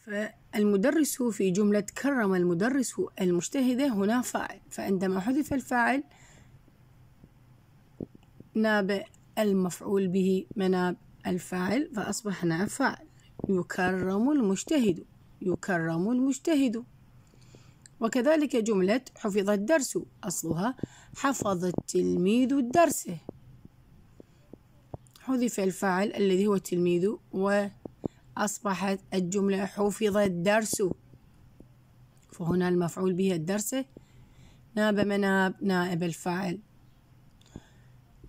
فالمدرس في جملة كرم المدرس المجتهدة هنا فاعل فعندما حذف الفاعل ناب المفعول به مناب الفاعل فأصبح نائب فاعل يكرم المجتهد يكرم المجتهد وكذلك جملة حفظ الدرس أصلها حفظ التلميذ الدرس حذف الفاعل الذي هو التلميذ و أصبحت الجملة حفظ الدرس فهنا المفعول به الدرس ناب مناب نائب الفاعل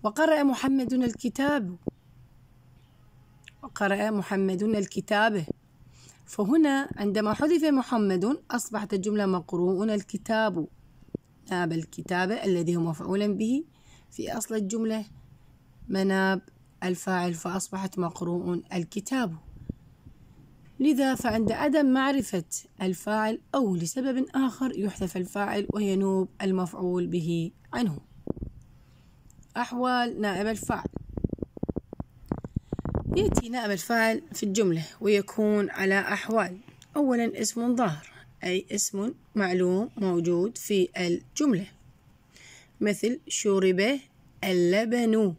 وقرأ محمد الكتاب وقرأ محمد الكتاب فهنا عندما حذف محمد أصبحت الجملة مقروء الكتاب ناب الكتاب الذي هو مفعول به في أصل الجملة مناب الفاعل فأصبحت مقروء الكتاب لذا فعند عدم معرفة الفاعل أو لسبب آخر يحذف الفاعل وينوب المفعول به عنه أحوال نائب الفاعل يأتي نائب الفاعل في الجملة ويكون على أحوال أولا اسم ظاهر أي اسم معلوم موجود في الجملة مثل شرب اللبن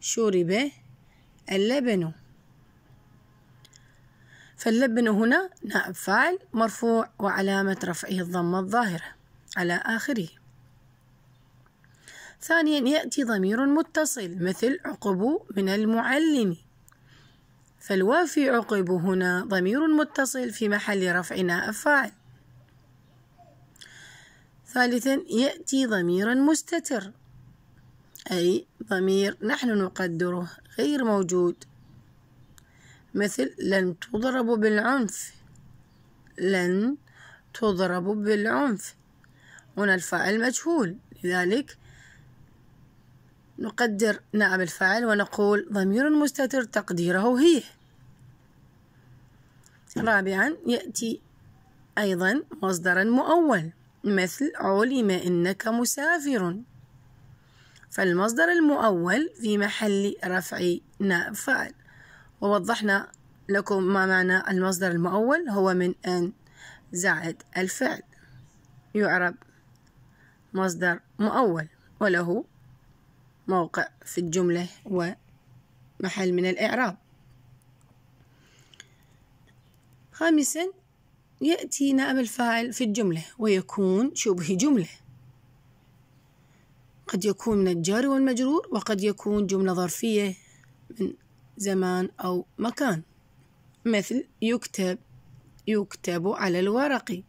شرب اللبن فاللبن هنا نائب فاعل مرفوع وعلامة رفعه الضمة الظاهرة على آخره ثانيا يأتي ضمير متصل مثل عقب من المعلم فالوافي عقب هنا ضمير متصل في محل رفع نائب فاعل ثالثا يأتي ضميرا مستتر أي ضمير نحن نقدره غير موجود مثل لن تضرب بالعنف لن تضرب بالعنف هنا الفاعل مجهول لذلك نقدر نعم الفاعل ونقول ضمير مستتر تقديره هي رابعا يأتي أيضا مصدرا مؤول مثل علم إنك مسافر فالمصدر المؤول في محل رفع نائب فاعل ووضحنا لكم ما معنى المصدر المؤول هو من أن زائد الفعل يعرب مصدر مؤول وله موقع في الجملة ومحل من الإعراب خامسا يأتي نائب الفاعل في الجملة ويكون شبه جملة قد يكون من الجار والمجرور وقد يكون جملة ظرفية من زمان أو مكان مثل يكتب يكتب على الورق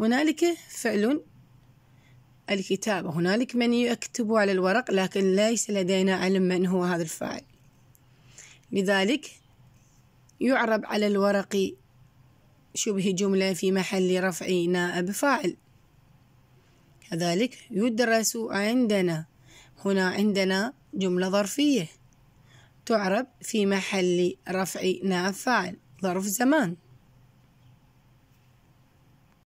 هنالك فعل الكتابة هنالك من يكتب على الورق لكن ليس لدينا علم من هو هذا الفاعل لذلك يعرب على الورق شبه جملة في محل رفع نائب فاعل كذلك يدرس عندنا هنا عندنا جملة ظرفية تعرب في محل رفع نافع فاعل ظرف زمان